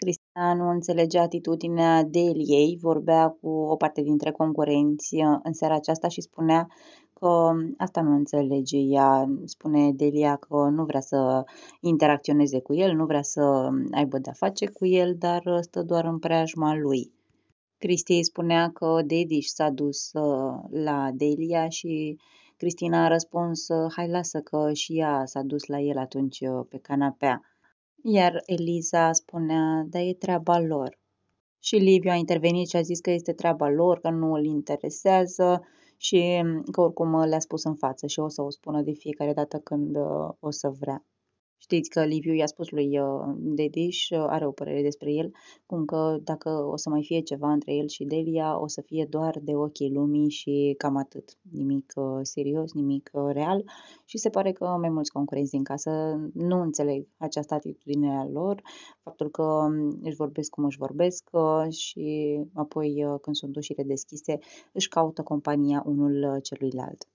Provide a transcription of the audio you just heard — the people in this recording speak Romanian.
Cristina nu înțelegea atitudinea Deliei, vorbea cu o parte dintre concurenți uh, în seara aceasta și spunea că um, asta nu înțelege ea, spune Delia că nu vrea să interacționeze cu el, nu vrea să um, aibă de-a face cu el, dar uh, stă doar în preajma lui. Cristi spunea că Dediș s-a dus uh, la Delia și Cristina a răspuns, hai lasă că și ea s-a dus la el atunci pe canapea. Iar Eliza spunea, dar e treaba lor. Și Liviu a intervenit și a zis că este treaba lor, că nu îl interesează și mm, că oricum le-a spus în față și o să o spună de fiecare dată când uh, o să vrea. Știți că Liviu i-a spus lui uh, Dediș, uh, are o părere despre el, cum că dacă o să mai fie ceva între el și Delia, o să fie doar de ochii lumii și cam atât. Nimic uh, serios, nimic real și se pare că mai mulți concurenți din casă nu înțeleg această atitudine a lor, faptul că um, își vorbesc cum își vorbesc și apoi când sunt ușile deschise își caută compania unul celuilalt.